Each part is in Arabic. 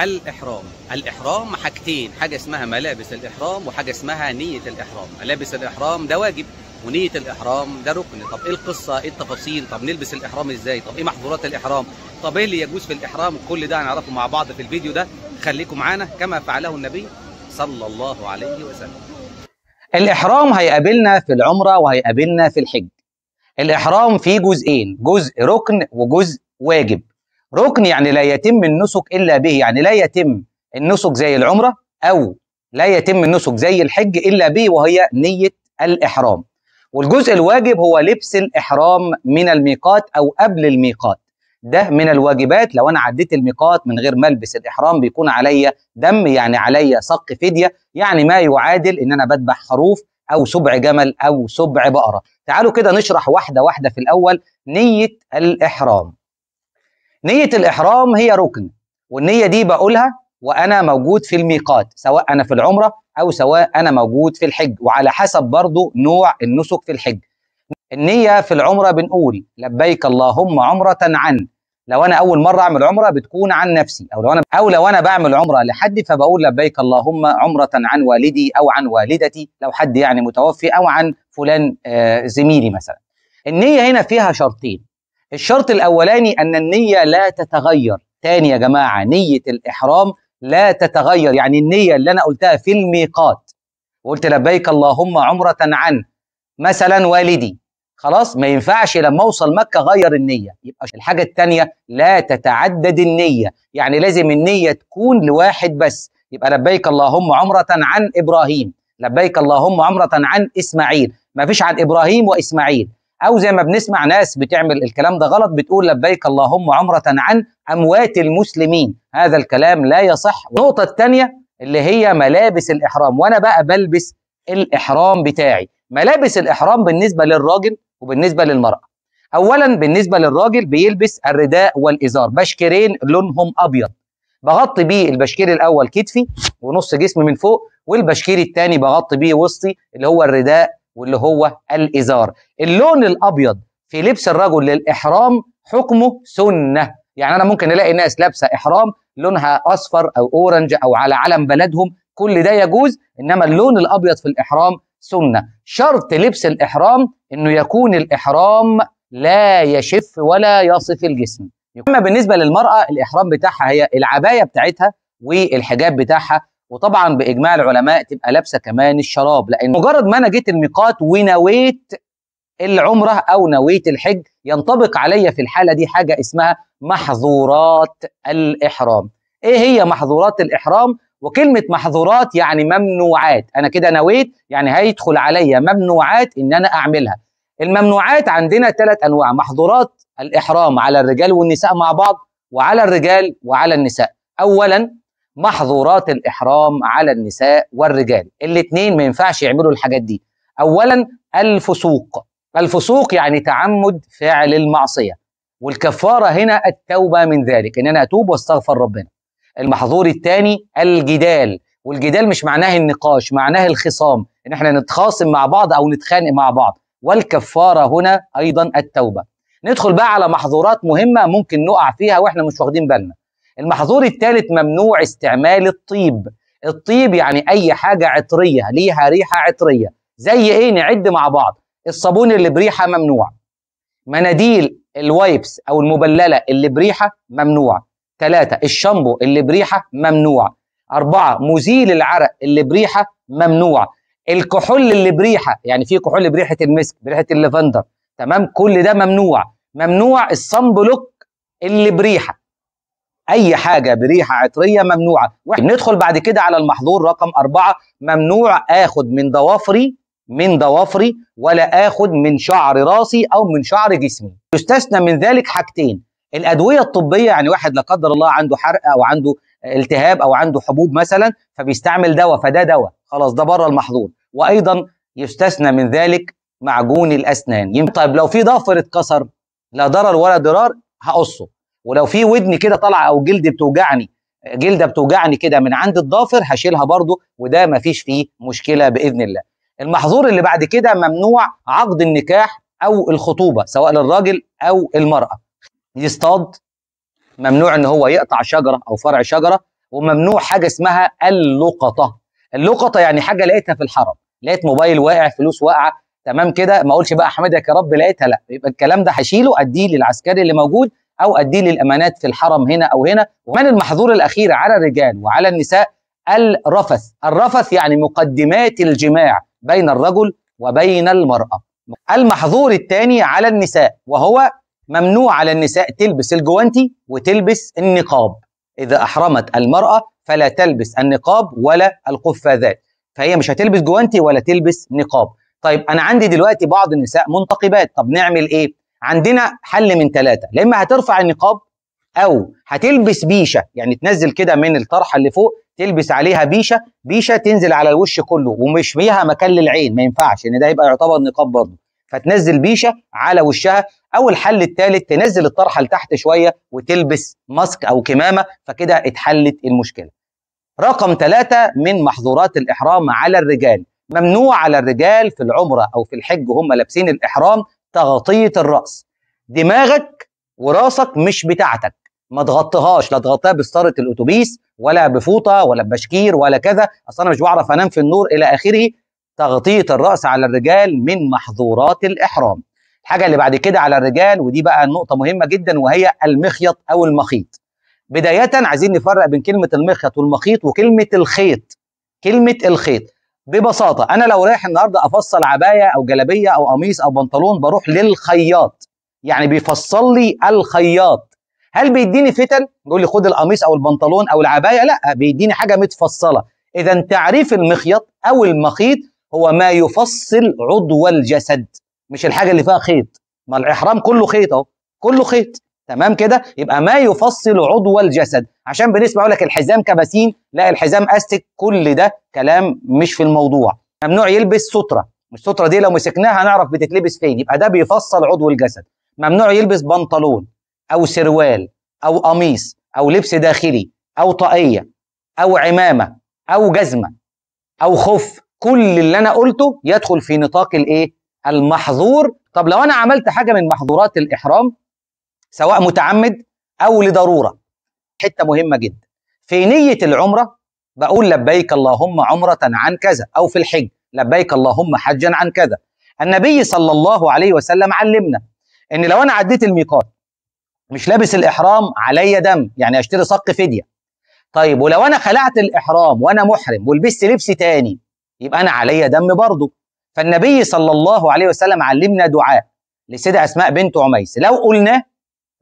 الإحرام الإحرام حاجتين حاجة اسمها ملابس الإحرام وحاجة اسمها نية الإحرام ملابس الإحرام ده واجب ونية الإحرام ده ركن طب إيه القصة إيه التفاصيل طب نلبس الإحرام إزاي طب إيه محظورات الإحرام طب إيه اللي يجوز في الإحرام كل ده هنعرفه مع بعض في الفيديو ده خليكم معانا كما فعله النبي صلى الله عليه وسلم الإحرام هيقابلنا في العمرة وهيقابلنا في الحج الإحرام فيه جزئين جزء ركن وجزء واجب ركن يعني لا يتم النسك إلا به يعني لا يتم النسك زي العمرة أو لا يتم النسك زي الحج إلا به وهي نية الإحرام والجزء الواجب هو لبس الإحرام من الميقات أو قبل الميقات ده من الواجبات لو انا عديت الميقات من غير ما البس الاحرام بيكون عليا دم يعني عليا سق فديه يعني ما يعادل ان انا بذبح خروف او سبع جمل او سبع بقره تعالوا كده نشرح واحده واحده في الاول نيه الاحرام نية الإحرام هي ركن والنية دي بقولها وأنا موجود في الميقات سواء أنا في العمرة أو سواء أنا موجود في الحج وعلى حسب برضه نوع النسك في الحج النية في العمرة بنقول لبيك اللهم عمرة عن لو انا اول مره اعمل عمره بتكون عن نفسي او لو انا او لو انا بعمل عمره لحد فبقول لبيك اللهم عمره عن والدي او عن والدتي لو حد يعني متوفي او عن فلان آه زميلي مثلا النيه هنا فيها شرطين الشرط الاولاني ان النيه لا تتغير تاني يا جماعه نيه الاحرام لا تتغير يعني النيه اللي انا قلتها في الميقات وقلت لبيك اللهم عمره عن مثلا والدي خلاص ما ينفعش لما اوصل مكه غير النيه يبقى الحاجه الثانيه لا تتعدد النيه يعني لازم النيه تكون لواحد بس يبقى لبيك اللهم عمره عن ابراهيم لبيك اللهم عمره عن اسماعيل ما فيش عن ابراهيم واسماعيل او زي ما بنسمع ناس بتعمل الكلام ده غلط بتقول لبيك اللهم عمره عن اموات المسلمين هذا الكلام لا يصح النقطه الثانيه اللي هي ملابس الاحرام وانا بقى بلبس الاحرام بتاعي ملابس الاحرام بالنسبه للراجل وبالنسبه للمراه اولا بالنسبه للراجل بيلبس الرداء والازار بشكرين لونهم ابيض بغطي بيه البشكير الاول كتفي ونص جسمي من فوق والبشكير الثاني بغطي بيه وسطي اللي هو الرداء واللي هو الازار اللون الابيض في لبس الرجل للاحرام حكمه سنه يعني انا ممكن الاقي ناس لابسه احرام لونها اصفر او اورنج او على علم بلدهم كل ده يجوز انما اللون الابيض في الاحرام سنه شرط لبس الاحرام انه يكون الاحرام لا يشف ولا يصف الجسم اما بالنسبه للمراه الاحرام بتاعها هي العبايه بتاعتها والحجاب بتاعها وطبعا باجماع العلماء تبقى لابسه كمان الشراب لان مجرد ما انا جيت الميقات ونويت العمره او نويت الحج ينطبق عليا في الحاله دي حاجه اسمها محظورات الاحرام ايه هي محظورات الاحرام وكلمه محظورات يعني ممنوعات انا كده نويت يعني هيدخل عليا ممنوعات ان انا اعملها الممنوعات عندنا ثلاث انواع محظورات الاحرام على الرجال والنساء مع بعض وعلى الرجال وعلى النساء اولا محظورات الإحرام على النساء والرجال الاثنين ما ينفعش يعملوا الحاجات دي أولا الفسوق الفسوق يعني تعمد فعل المعصية والكفارة هنا التوبة من ذلك إن أنا أتوب واستغفر ربنا المحظور الثاني الجدال والجدال مش معناه النقاش معناه الخصام ان احنا نتخاصم مع بعض او نتخانق مع بعض والكفاره هنا ايضا التوبه ندخل بقى على محظورات مهمه ممكن نقع فيها واحنا مش واخدين بالنا المحظور الثالث ممنوع استعمال الطيب الطيب يعني اي حاجه عطريه ليها ريحه عطريه زي ايه نعد مع بعض الصابون اللي بريحه ممنوع مناديل الوايبس او المبلله اللي بريحه ممنوع ثلاثة الشامبو اللي بريحه ممنوع أربعة مزيل العرق اللي بريحه ممنوع الكحول اللي بريحه يعني في كحول بريحه المسك بريحه الليفندر تمام كل ده ممنوع ممنوع الصن بلوك اللي بريحه اي حاجه بريحه عطريه ممنوعه ندخل بعد كده على المحظور رقم أربعة ممنوع اخد من ضوافري من ضوافري ولا اخد من شعر راسي او من شعر جسمي يستثنى من ذلك حاجتين الادويه الطبيه يعني واحد لا قدر الله عنده حرق او عنده التهاب او عنده حبوب مثلا فبيستعمل دواء فده دواء خلاص ده بره المحظور وايضا يستثنى من ذلك معجون الاسنان طيب لو في ضافر اتكسر لا ضرر ولا ضرار هقصه ولو في ودني كده طالعه او جلد بتوجعني جلده بتوجعني كده من عند الضافر هشيلها برضو وده ما فيش فيه مشكله باذن الله. المحظور اللي بعد كده ممنوع عقد النكاح او الخطوبه سواء للراجل او المراه. يصطاد ممنوع ان هو يقطع شجره او فرع شجره وممنوع حاجه اسمها اللقطه. اللقطه يعني حاجه لقيتها في الحرم، لقيت موبايل واقع، فلوس واقعه، تمام كده ما اقولش بقى احمدك يا رب لقيتها لا يبقى الكلام ده هشيله اديه للعسكري اللي موجود او اديه للامانات في الحرم هنا او هنا ومن المحظور الاخير على الرجال وعلى النساء الرفث الرفث يعني مقدمات الجماع بين الرجل وبين المراه المحظور الثاني على النساء وهو ممنوع على النساء تلبس الجوانتي وتلبس النقاب إذا أحرمت المرأة فلا تلبس النقاب ولا القفازات فهي مش هتلبس جوانتي ولا تلبس نقاب طيب أنا عندي دلوقتي بعض النساء منتقبات طب نعمل إيه؟ عندنا حل من ثلاثه يا اما هترفع النقاب او هتلبس بيشه يعني تنزل كده من الطرحه اللي فوق تلبس عليها بيشه بيشه تنزل على الوش كله ومش بيها مكان للعين ما ينفعش ان ده يبقى يعتبر نقاب برضه فتنزل بيشه على وشها او الحل الثالث تنزل الطرحه لتحت شويه وتلبس ماسك او كمامه فكده اتحلت المشكله رقم ثلاثة من محظورات الإحرام على الرجال ممنوع على الرجال في العمرة أو في الحج هم لابسين الإحرام تغطية الرأس دماغك وراسك مش بتاعتك ما تغطيهاش لا تغطيها بستارة الأتوبيس ولا بفوطة ولا ببشكير ولا كذا أصل أنا مش بعرف أنام في النور إلى آخره تغطية الرأس على الرجال من محظورات الإحرام الحاجة اللي بعد كده على الرجال ودي بقى النقطة مهمة جدا وهي المخيط أو المخيط بداية عايزين نفرق بين كلمة المخيط والمخيط وكلمة الخيط كلمة الخيط ببساطه انا لو رايح النهارده افصل عبايه او جلابيه او قميص او بنطلون بروح للخياط يعني بيفصل لي الخياط هل بيديني فتن يقول لي خد القميص او البنطلون او العبايه لا بيديني حاجه متفصله اذا تعريف المخيط او المخيط هو ما يفصل عضو الجسد مش الحاجه اللي فيها خيط ما الاحرام كله خيط اهو كله خيط تمام كده يبقى ما يفصل عضو الجسد عشان بالنسبه اقول لك الحزام كباسين لا الحزام استك كل ده كلام مش في الموضوع ممنوع يلبس ستره الستره دي لو مسكناها هنعرف بتتلبس فين يبقى ده بيفصل عضو الجسد ممنوع يلبس بنطلون او سروال او قميص او لبس داخلي او طاقيه او عمامه او جزمه او خف كل اللي انا قلته يدخل في نطاق الايه المحظور طب لو انا عملت حاجه من محظورات الاحرام سواء متعمد او لضروره حته مهمه جدا في نيه العمره بقول لبيك اللهم عمره عن كذا او في الحج لبيك اللهم حجا عن كذا النبي صلى الله عليه وسلم علمنا ان لو انا عديت الميقات مش لابس الاحرام عليا دم يعني اشتري صق فديه طيب ولو انا خلعت الاحرام وانا محرم ولبست لبس تاني يبقى انا عليا دم برضه فالنبي صلى الله عليه وسلم علمنا دعاء لسيدة اسماء بنت عميس لو قلناه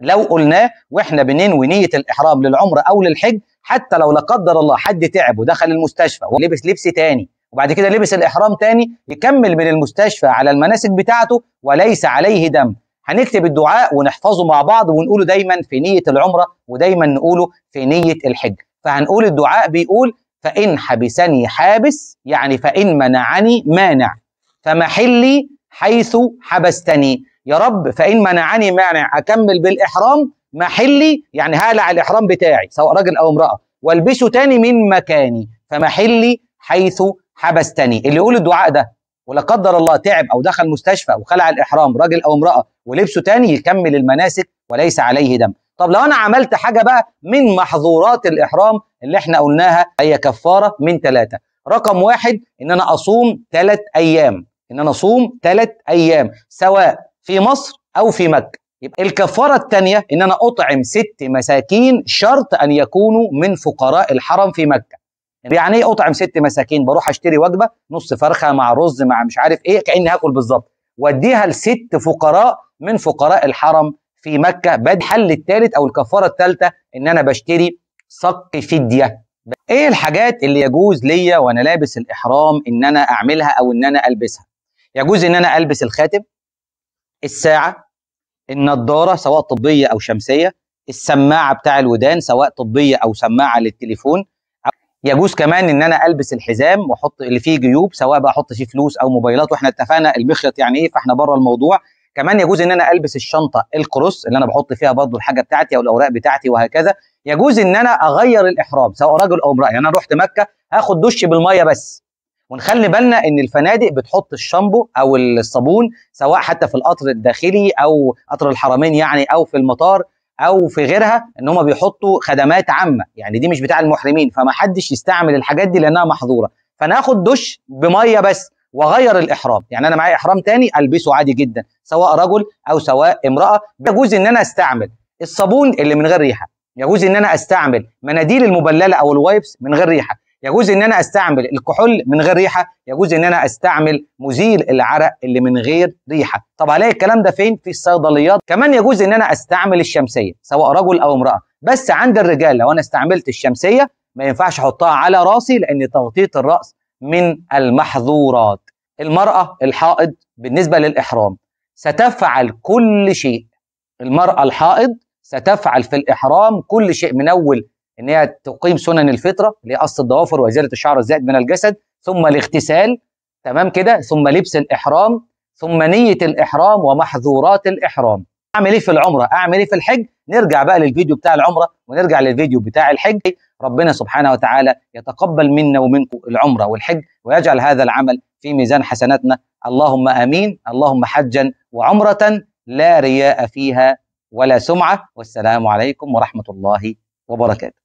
لو قلناه واحنا بننوي نيه الاحرام للعمره او للحج حتى لو لا قدر الله حد تعب ودخل المستشفى ولبس لبس تاني وبعد كده لبس الاحرام تاني يكمل من المستشفى على المناسك بتاعته وليس عليه دم هنكتب الدعاء ونحفظه مع بعض ونقوله دايما في نيه العمره ودايما نقوله في نيه الحج فهنقول الدعاء بيقول فان حبسني حابس يعني فان منعني مانع فمحلي حيث حبستني يا رب فإن منعني مانع أكمل بالإحرام محلي يعني هقلع الإحرام بتاعي سواء راجل أو امرأة والبسه تاني من مكاني فمحلي حيث حبستني اللي يقول الدعاء ده ولا قدر الله تعب أو دخل مستشفى وخلع الإحرام راجل أو امرأة ولبسه تاني يكمل المناسك وليس عليه دم طب لو أنا عملت حاجة بقى من محظورات الإحرام اللي احنا قلناها هي كفارة من ثلاثة رقم واحد ان انا اصوم ثلاث ايام ان انا اصوم ثلاث ايام سواء في مصر او في مكه يبقى الكفارة الثانية إن أنا أطعم ست مساكين شرط أن يكونوا من فقراء الحرم في مكة يعني إيه أطعم ست مساكين بروح أشتري وجبة نص فرخة مع رز مع مش عارف إيه كأني هاكل بالظبط وأديها لست فقراء من فقراء الحرم في مكة بد الحل الثالث أو الكفارة الثالثة إن أنا بشتري صك فدية إيه الحاجات اللي يجوز ليا وأنا لابس الإحرام إن أنا أعملها أو إن أنا ألبسها يجوز ان انا البس الخاتم الساعه النضاره سواء طبيه او شمسيه السماعه بتاع الودان سواء طبيه او سماعه للتليفون يجوز كمان ان انا البس الحزام واحط اللي فيه جيوب سواء بقى احط فيه فلوس او موبايلات واحنا اتفقنا المخيط يعني ايه فاحنا بره الموضوع كمان يجوز ان انا البس الشنطه الكروس اللي انا بحط فيها برضه الحاجه بتاعتي او الاوراق بتاعتي وهكذا يجوز ان انا اغير الاحرام سواء راجل او امراه يعني انا رحت مكه هاخد دش بالميه بس ونخلي بالنا ان الفنادق بتحط الشامبو او الصابون سواء حتى في القطر الداخلي او قطر الحرمين يعني او في المطار او في غيرها ان هم بيحطوا خدمات عامه يعني دي مش بتاع المحرمين فما حدش يستعمل الحاجات دي لانها محظوره فناخد دش بميه بس واغير الاحرام يعني انا معايا احرام تاني البسه عادي جدا سواء رجل او سواء امراه يجوز ان انا استعمل الصابون اللي من غير ريحه يجوز ان انا استعمل مناديل المبلله او الوايبس من غير ريحه يجوز ان انا استعمل الكحول من غير ريحه يجوز ان انا استعمل مزيل العرق اللي من غير ريحه طب هلاقي الكلام ده فين في الصيدليات كمان يجوز ان انا استعمل الشمسيه سواء رجل او امراه بس عند الرجال لو انا استعملت الشمسيه ما ينفعش احطها على راسي لان تغطيه الراس من المحظورات المراه الحائض بالنسبه للاحرام ستفعل كل شيء المراه الحائض ستفعل في الإحرام كل شيء من أول ان هي تقيم سنن الفطره اللي هي قص الضوافر وازاله الشعر الزائد من الجسد ثم الاغتسال تمام كده ثم لبس الاحرام ثم نيه الاحرام ومحظورات الاحرام اعمل ايه في العمره اعمل ايه في الحج نرجع بقى للفيديو بتاع العمره ونرجع للفيديو بتاع الحج ربنا سبحانه وتعالى يتقبل منا ومنكم العمره والحج ويجعل هذا العمل في ميزان حسناتنا اللهم امين اللهم حجا وعمره لا رياء فيها ولا سمعه والسلام عليكم ورحمه الله وبركاته